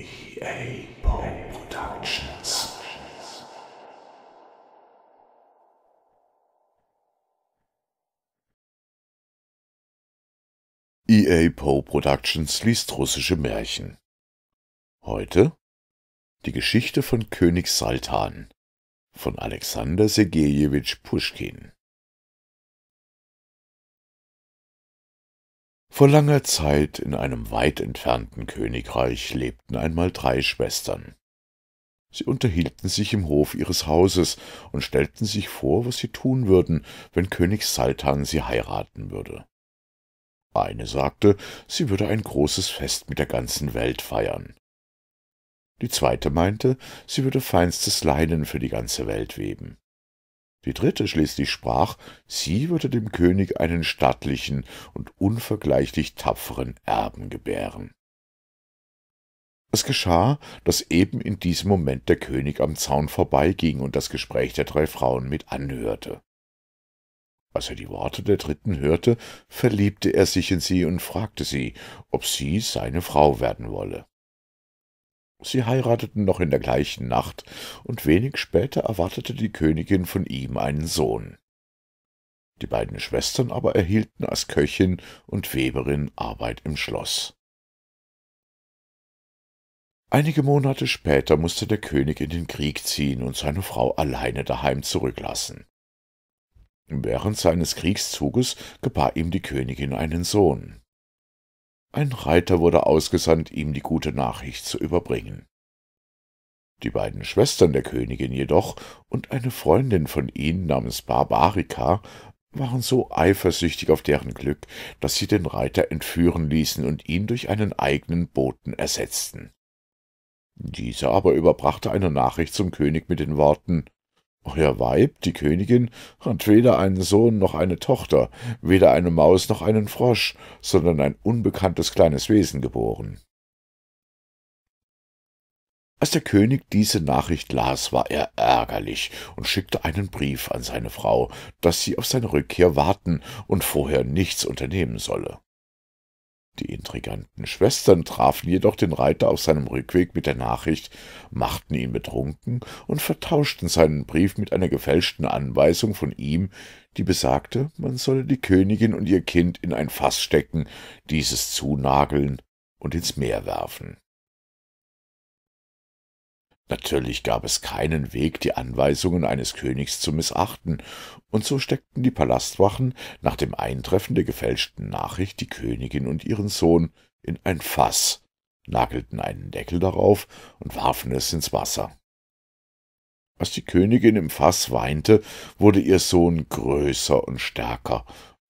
EA Productions. EA Poe Productions liest russische Märchen. Heute die Geschichte von König Saltan von Alexander Sergejewitsch Puschkin. Vor langer Zeit in einem weit entfernten Königreich lebten einmal drei Schwestern. Sie unterhielten sich im Hof ihres Hauses und stellten sich vor, was sie tun würden, wenn König Saltan sie heiraten würde. Eine sagte, sie würde ein großes Fest mit der ganzen Welt feiern. Die zweite meinte, sie würde feinstes Leinen für die ganze Welt weben. Die dritte schließlich sprach, sie würde dem König einen stattlichen und unvergleichlich tapferen Erben gebären. Es geschah, daß eben in diesem Moment der König am Zaun vorbeiging und das Gespräch der drei Frauen mit anhörte. Als er die Worte der dritten hörte, verliebte er sich in sie und fragte sie, ob sie seine Frau werden wolle. Sie heirateten noch in der gleichen Nacht, und wenig später erwartete die Königin von ihm einen Sohn. Die beiden Schwestern aber erhielten als Köchin und Weberin Arbeit im Schloss. Einige Monate später musste der König in den Krieg ziehen und seine Frau alleine daheim zurücklassen. Während seines Kriegszuges gebar ihm die Königin einen Sohn. Ein Reiter wurde ausgesandt, ihm die gute Nachricht zu überbringen. Die beiden Schwestern der Königin jedoch und eine Freundin von ihnen namens Barbarica waren so eifersüchtig auf deren Glück, dass sie den Reiter entführen ließen und ihn durch einen eigenen Boten ersetzten. Dieser aber überbrachte eine Nachricht zum König mit den Worten euer Weib, die Königin, hat weder einen Sohn noch eine Tochter, weder eine Maus noch einen Frosch, sondern ein unbekanntes kleines Wesen geboren. Als der König diese Nachricht las, war er ärgerlich und schickte einen Brief an seine Frau, dass sie auf seine Rückkehr warten und vorher nichts unternehmen solle. Die intriganten Schwestern trafen jedoch den Reiter auf seinem Rückweg mit der Nachricht, machten ihn betrunken und vertauschten seinen Brief mit einer gefälschten Anweisung von ihm, die besagte, man solle die Königin und ihr Kind in ein Fass stecken, dieses zunageln und ins Meer werfen. Natürlich gab es keinen Weg, die Anweisungen eines Königs zu missachten, und so steckten die Palastwachen nach dem Eintreffen der gefälschten Nachricht die Königin und ihren Sohn in ein Fass, nagelten einen Deckel darauf und warfen es ins Wasser. Als die Königin im Fass weinte, wurde ihr Sohn größer und stärker,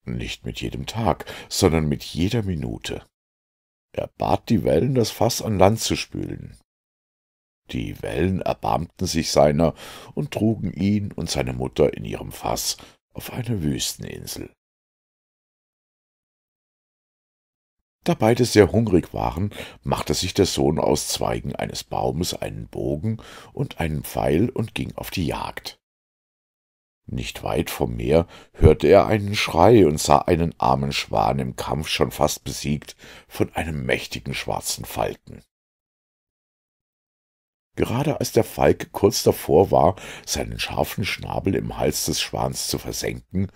nicht mit jedem Tag, sondern mit jeder Minute. Er bat die Wellen, das Fass an Land zu spülen. Die Wellen erbarmten sich seiner und trugen ihn und seine Mutter in ihrem Fass auf eine Wüsteninsel. Da beide sehr hungrig waren, machte sich der Sohn aus Zweigen eines Baumes einen Bogen und einen Pfeil und ging auf die Jagd. Nicht weit vom Meer hörte er einen Schrei und sah einen armen Schwan im Kampf schon fast besiegt von einem mächtigen schwarzen Falken gerade als der Falke kurz davor war, seinen scharfen Schnabel im Hals des Schwans zu versenken,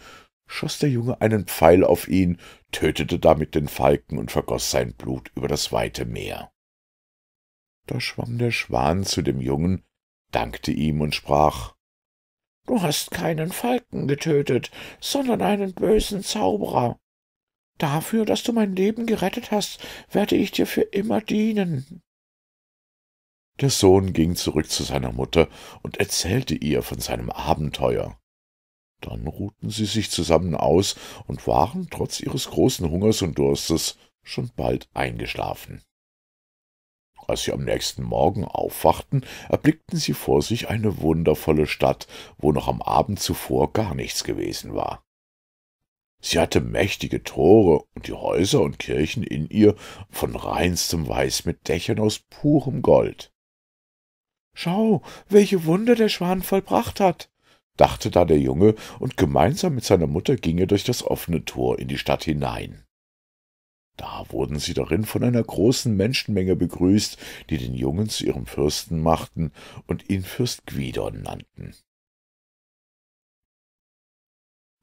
schoß der Junge einen Pfeil auf ihn, tötete damit den Falken und vergoß sein Blut über das weite Meer. Da schwamm der Schwan zu dem Jungen, dankte ihm und sprach Du hast keinen Falken getötet, sondern einen bösen Zauberer. Dafür, dass du mein Leben gerettet hast, werde ich dir für immer dienen. Der Sohn ging zurück zu seiner Mutter und erzählte ihr von seinem Abenteuer. Dann ruhten sie sich zusammen aus und waren, trotz ihres großen Hungers und Durstes, schon bald eingeschlafen. Als sie am nächsten Morgen aufwachten, erblickten sie vor sich eine wundervolle Stadt, wo noch am Abend zuvor gar nichts gewesen war. Sie hatte mächtige Tore und die Häuser und Kirchen in ihr von reinstem Weiß mit Dächern aus purem Gold. Schau, welche Wunder der Schwan vollbracht hat, dachte da der Junge, und gemeinsam mit seiner Mutter ging er durch das offene Tor in die Stadt hinein. Da wurden sie darin von einer großen Menschenmenge begrüßt, die den Jungen zu ihrem Fürsten machten und ihn Fürst Gvidon nannten.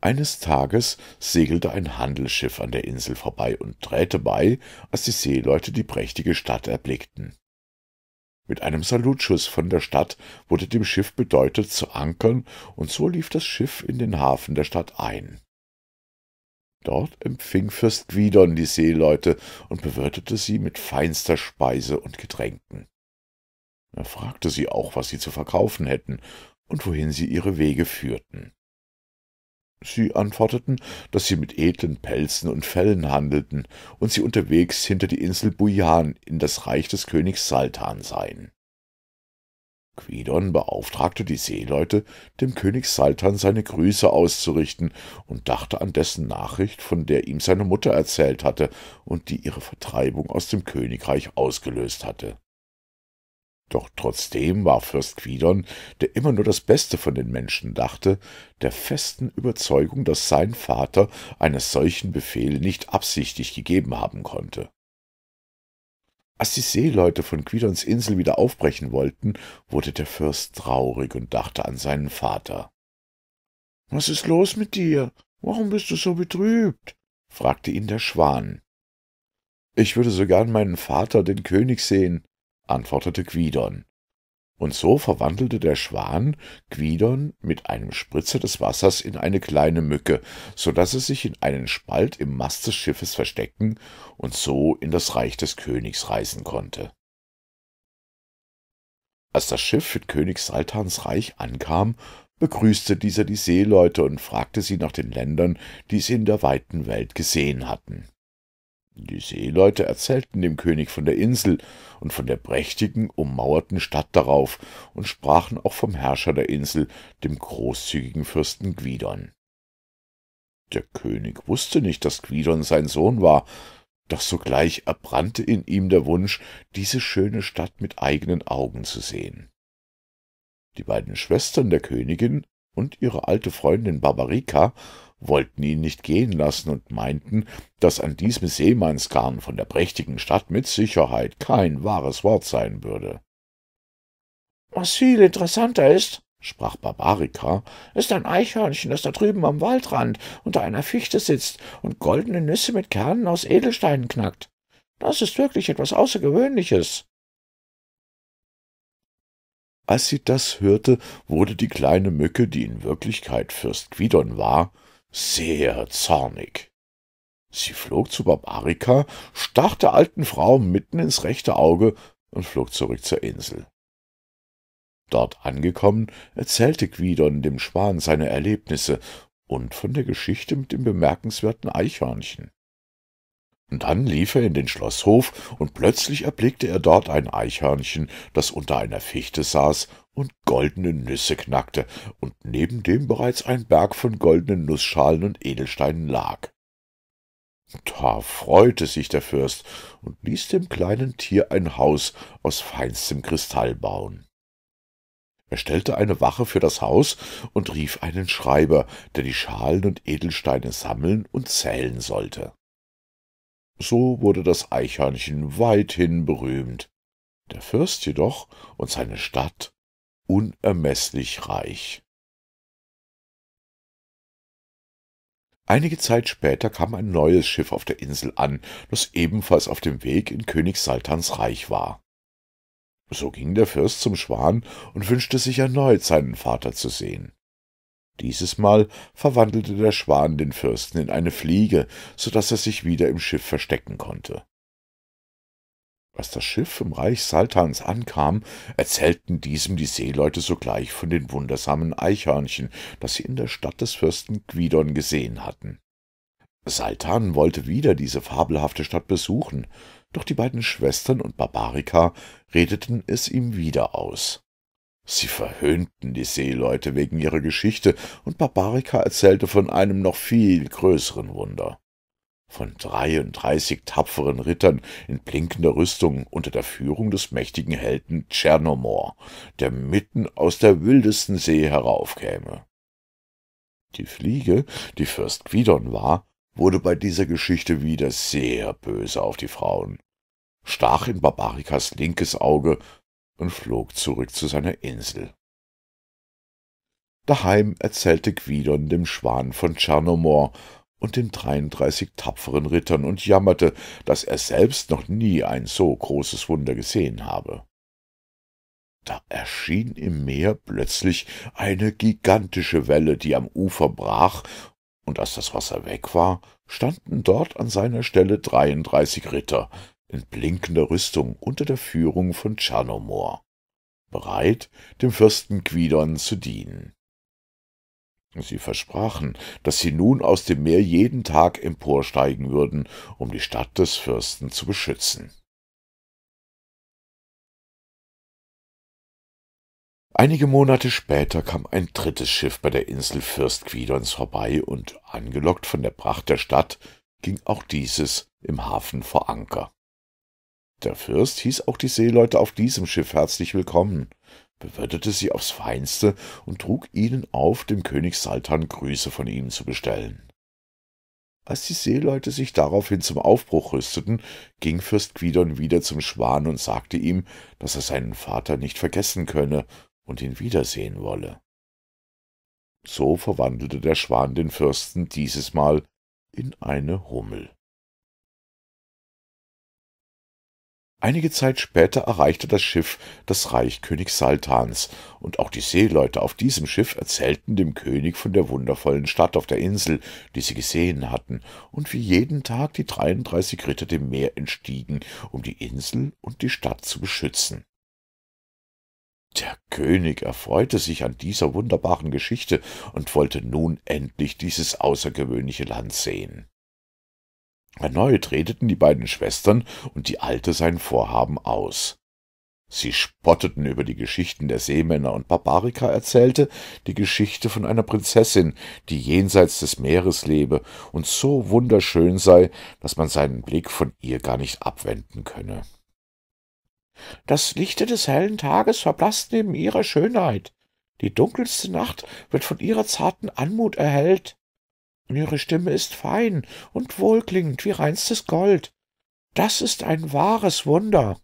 Eines Tages segelte ein Handelsschiff an der Insel vorbei und träte bei, als die Seeleute die prächtige Stadt erblickten. Mit einem Salutschuss von der Stadt wurde dem Schiff bedeutet zu ankern, und so lief das Schiff in den Hafen der Stadt ein. Dort empfing Fürst Gvidon die Seeleute und bewirtete sie mit feinster Speise und Getränken. Er fragte sie auch, was sie zu verkaufen hätten und wohin sie ihre Wege führten. Sie antworteten, dass sie mit edlen Pelzen und Fellen handelten und sie unterwegs hinter die Insel Bujan in das Reich des Königs Saltan seien. Quidon beauftragte die Seeleute, dem König Saltan seine Grüße auszurichten und dachte an dessen Nachricht, von der ihm seine Mutter erzählt hatte und die ihre Vertreibung aus dem Königreich ausgelöst hatte. Doch trotzdem war Fürst Quidon, der immer nur das Beste von den Menschen dachte, der festen Überzeugung, dass sein Vater einen solchen Befehl nicht absichtlich gegeben haben konnte. Als die Seeleute von Quidons Insel wieder aufbrechen wollten, wurde der Fürst traurig und dachte an seinen Vater. »Was ist los mit dir? Warum bist du so betrübt?« fragte ihn der Schwan. »Ich würde so gern meinen Vater, den König, sehen«, antwortete Quidon. Und so verwandelte der Schwan Quidon mit einem Spritzer des Wassers in eine kleine Mücke, so daß es sich in einen Spalt im Mast des Schiffes verstecken und so in das Reich des Königs reisen konnte. Als das Schiff in König Saltans Reich ankam, begrüßte dieser die Seeleute und fragte sie nach den Ländern, die sie in der weiten Welt gesehen hatten. Die Seeleute erzählten dem König von der Insel und von der prächtigen, ummauerten Stadt darauf und sprachen auch vom Herrscher der Insel, dem großzügigen Fürsten Gwidon. Der König wusste nicht, dass Gwidon sein Sohn war, doch sogleich erbrannte in ihm der Wunsch, diese schöne Stadt mit eigenen Augen zu sehen. Die beiden Schwestern der Königin und ihre alte Freundin Barbarika wollten ihn nicht gehen lassen und meinten, dass an diesem Seemannsgarn von der prächtigen Stadt mit Sicherheit kein wahres Wort sein würde. Was viel interessanter ist, sprach Barbarika, ist ein Eichhörnchen, das da drüben am Waldrand unter einer Fichte sitzt und goldene Nüsse mit Kernen aus Edelsteinen knackt. Das ist wirklich etwas Außergewöhnliches. Als sie das hörte, wurde die kleine Mücke, die in Wirklichkeit Fürst Quidon war, sehr zornig. Sie flog zu Barbarika, stach der alten Frau mitten ins rechte Auge und flog zurück zur Insel. Dort angekommen, erzählte Quidon dem Schwan seine Erlebnisse und von der Geschichte mit dem bemerkenswerten Eichhörnchen. Dann lief er in den Schlosshof, und plötzlich erblickte er dort ein Eichhörnchen, das unter einer Fichte saß und goldene Nüsse knackte, und neben dem bereits ein Berg von goldenen Nussschalen und Edelsteinen lag. Da freute sich der Fürst und ließ dem kleinen Tier ein Haus aus feinstem Kristall bauen. Er stellte eine Wache für das Haus und rief einen Schreiber, der die Schalen und Edelsteine sammeln und zählen sollte. So wurde das Eichhörnchen weithin berühmt, der Fürst jedoch und seine Stadt unermeßlich reich. Einige Zeit später kam ein neues Schiff auf der Insel an, das ebenfalls auf dem Weg in König Saltans Reich war. So ging der Fürst zum Schwan und wünschte sich erneut, seinen Vater zu sehen. Dieses Mal verwandelte der Schwan den Fürsten in eine Fliege, so daß er sich wieder im Schiff verstecken konnte. Als das Schiff im Reich Saltans ankam, erzählten diesem die Seeleute sogleich von den wundersamen Eichhörnchen, das sie in der Stadt des Fürsten Gwidon gesehen hatten. Saltan wollte wieder diese fabelhafte Stadt besuchen, doch die beiden Schwestern und Barbarika redeten es ihm wieder aus. Sie verhöhnten die Seeleute wegen ihrer Geschichte, und Barbarika erzählte von einem noch viel größeren Wunder. Von dreiunddreißig tapferen Rittern in blinkender Rüstung unter der Führung des mächtigen Helden Tschernomor, der mitten aus der wildesten See heraufkäme. Die Fliege, die Fürst Quidon war, wurde bei dieser Geschichte wieder sehr böse auf die Frauen, stach in Barbarikas linkes Auge und flog zurück zu seiner Insel. Daheim erzählte Gvidon dem Schwan von Tschernomor und den 33 tapferen Rittern und jammerte, dass er selbst noch nie ein so großes Wunder gesehen habe. Da erschien im Meer plötzlich eine gigantische Welle, die am Ufer brach, und als das Wasser weg war, standen dort an seiner Stelle 33 Ritter, in blinkender Rüstung unter der Führung von Charnomor, bereit, dem Fürsten Quidon zu dienen. Sie versprachen, dass sie nun aus dem Meer jeden Tag emporsteigen würden, um die Stadt des Fürsten zu beschützen. Einige Monate später kam ein drittes Schiff bei der Insel Fürst Quidons vorbei und, angelockt von der Pracht der Stadt, ging auch dieses im Hafen vor Anker. Der Fürst hieß auch die Seeleute auf diesem Schiff herzlich willkommen, bewirtete sie aufs Feinste und trug ihnen auf, dem König Saltan Grüße von ihm zu bestellen. Als die Seeleute sich daraufhin zum Aufbruch rüsteten, ging Fürst Gvidon wieder zum Schwan und sagte ihm, dass er seinen Vater nicht vergessen könne und ihn wiedersehen wolle. So verwandelte der Schwan den Fürsten dieses Mal in eine Hummel. Einige Zeit später erreichte das Schiff das Reich König Saltans, und auch die Seeleute auf diesem Schiff erzählten dem König von der wundervollen Stadt auf der Insel, die sie gesehen hatten, und wie jeden Tag die 33 Ritter dem Meer entstiegen, um die Insel und die Stadt zu beschützen. Der König erfreute sich an dieser wunderbaren Geschichte und wollte nun endlich dieses außergewöhnliche Land sehen. Erneut redeten die beiden Schwestern und die Alte sein Vorhaben aus. Sie spotteten über die Geschichten der Seemänner, und Barbarika erzählte die Geschichte von einer Prinzessin, die jenseits des Meeres lebe und so wunderschön sei, dass man seinen Blick von ihr gar nicht abwenden könne. Das Lichte des hellen Tages verblaßt neben ihrer Schönheit, die dunkelste Nacht wird von ihrer zarten Anmut erhellt, Ihre Stimme ist fein und wohlklingend wie reinstes Gold. Das ist ein wahres Wunder.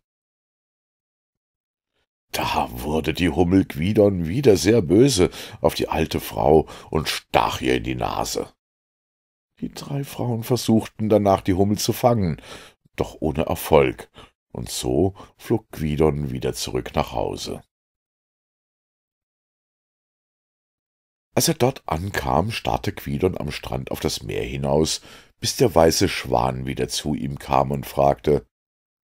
Da wurde die Hummel Gwiedon wieder sehr böse auf die alte Frau und stach ihr in die Nase. Die drei Frauen versuchten danach, die Hummel zu fangen, doch ohne Erfolg, und so flog Gwiedon wieder zurück nach Hause. Als er dort ankam, starrte Quidon am Strand auf das Meer hinaus, bis der weiße Schwan wieder zu ihm kam und fragte,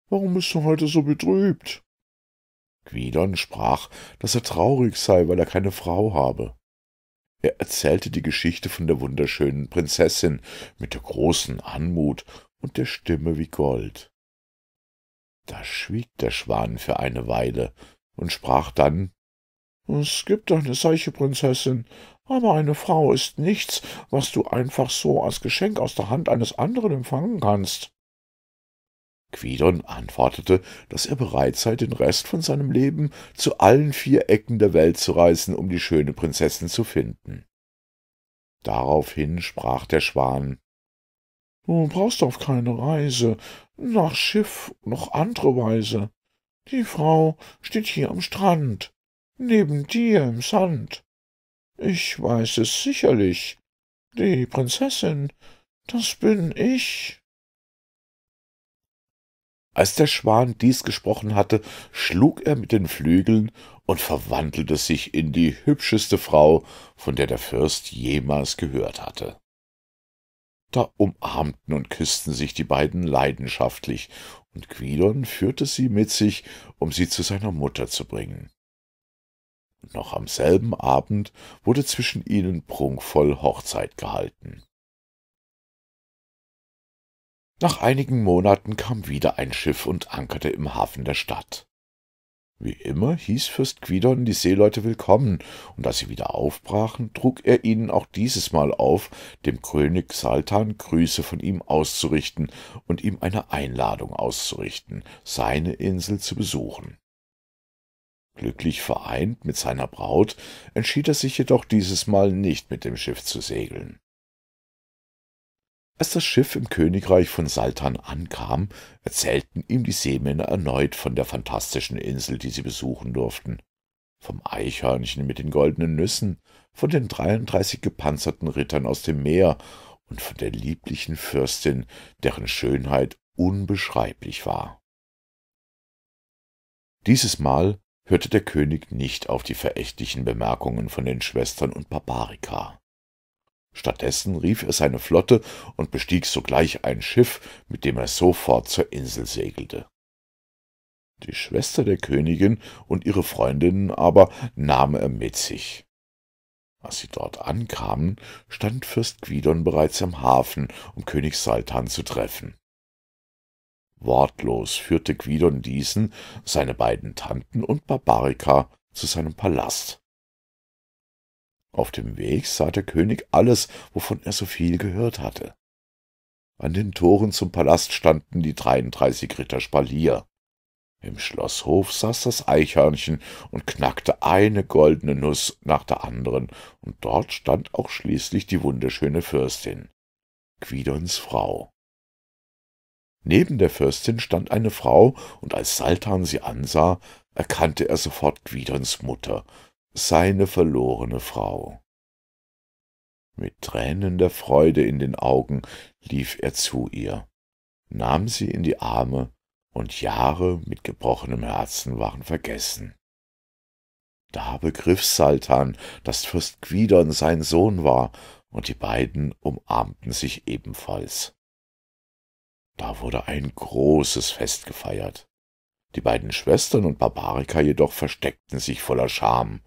»Warum bist du heute so betrübt?« Quidon sprach, dass er traurig sei, weil er keine Frau habe. Er erzählte die Geschichte von der wunderschönen Prinzessin mit der großen Anmut und der Stimme wie Gold. Da schwieg der Schwan für eine Weile und sprach dann es gibt eine solche Prinzessin, aber eine Frau ist nichts, was du einfach so als Geschenk aus der Hand eines anderen empfangen kannst. Quidon antwortete, dass er bereit sei, den Rest von seinem Leben zu allen vier Ecken der Welt zu reisen, um die schöne Prinzessin zu finden. Daraufhin sprach der Schwan Du brauchst auf keine Reise, nach Schiff noch andere Weise. Die Frau steht hier am Strand neben dir im Sand. Ich weiß es sicherlich. Die Prinzessin, das bin ich. Als der Schwan dies gesprochen hatte, schlug er mit den Flügeln und verwandelte sich in die hübscheste Frau, von der der Fürst jemals gehört hatte. Da umarmten und küssten sich die beiden leidenschaftlich, und Quidon führte sie mit sich, um sie zu seiner Mutter zu bringen. Noch am selben Abend wurde zwischen ihnen prunkvoll Hochzeit gehalten. Nach einigen Monaten kam wieder ein Schiff und ankerte im Hafen der Stadt. Wie immer hieß Fürst Quidon die Seeleute willkommen, und als sie wieder aufbrachen, trug er ihnen auch dieses Mal auf, dem König Saltan Grüße von ihm auszurichten und ihm eine Einladung auszurichten, seine Insel zu besuchen. Glücklich vereint mit seiner Braut entschied er sich jedoch dieses Mal nicht mit dem Schiff zu segeln. Als das Schiff im Königreich von Saltan ankam, erzählten ihm die Seemänner erneut von der fantastischen Insel, die sie besuchen durften, vom Eichhörnchen mit den goldenen Nüssen, von den 33 gepanzerten Rittern aus dem Meer und von der lieblichen Fürstin, deren Schönheit unbeschreiblich war. Dieses Mal hörte der König nicht auf die verächtlichen Bemerkungen von den Schwestern und Barbarika. Stattdessen rief er seine Flotte und bestieg sogleich ein Schiff, mit dem er sofort zur Insel segelte. Die Schwester der Königin und ihre Freundinnen aber nahm er mit sich. Als sie dort ankamen, stand Fürst Gvidon bereits am Hafen, um König Saltan zu treffen. Wortlos führte Guidon diesen, seine beiden Tanten und Barbarica zu seinem Palast. Auf dem Weg sah der König alles, wovon er so viel gehört hatte. An den Toren zum Palast standen die 33 Ritter Spalier. Im Schlosshof saß das Eichhörnchen und knackte eine goldene Nuss nach der anderen, und dort stand auch schließlich die wunderschöne Fürstin, Quidons Frau. Neben der Fürstin stand eine Frau, und als Saltan sie ansah, erkannte er sofort Gwiedons Mutter, seine verlorene Frau. Mit Tränen der Freude in den Augen lief er zu ihr, nahm sie in die Arme, und Jahre mit gebrochenem Herzen waren vergessen. Da begriff Saltan, dass Fürst Gwiedon sein Sohn war, und die beiden umarmten sich ebenfalls. Da wurde ein großes Fest gefeiert. Die beiden Schwestern und Barbarika jedoch versteckten sich voller Scham,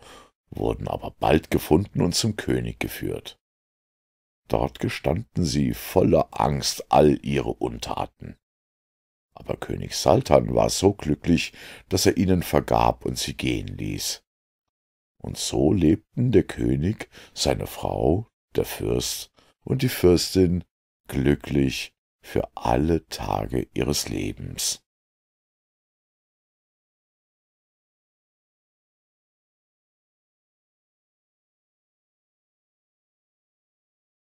wurden aber bald gefunden und zum König geführt. Dort gestanden sie voller Angst all ihre Untaten. Aber König Saltan war so glücklich, dass er ihnen vergab und sie gehen ließ. Und so lebten der König, seine Frau, der Fürst und die Fürstin glücklich für alle Tage ihres Lebens.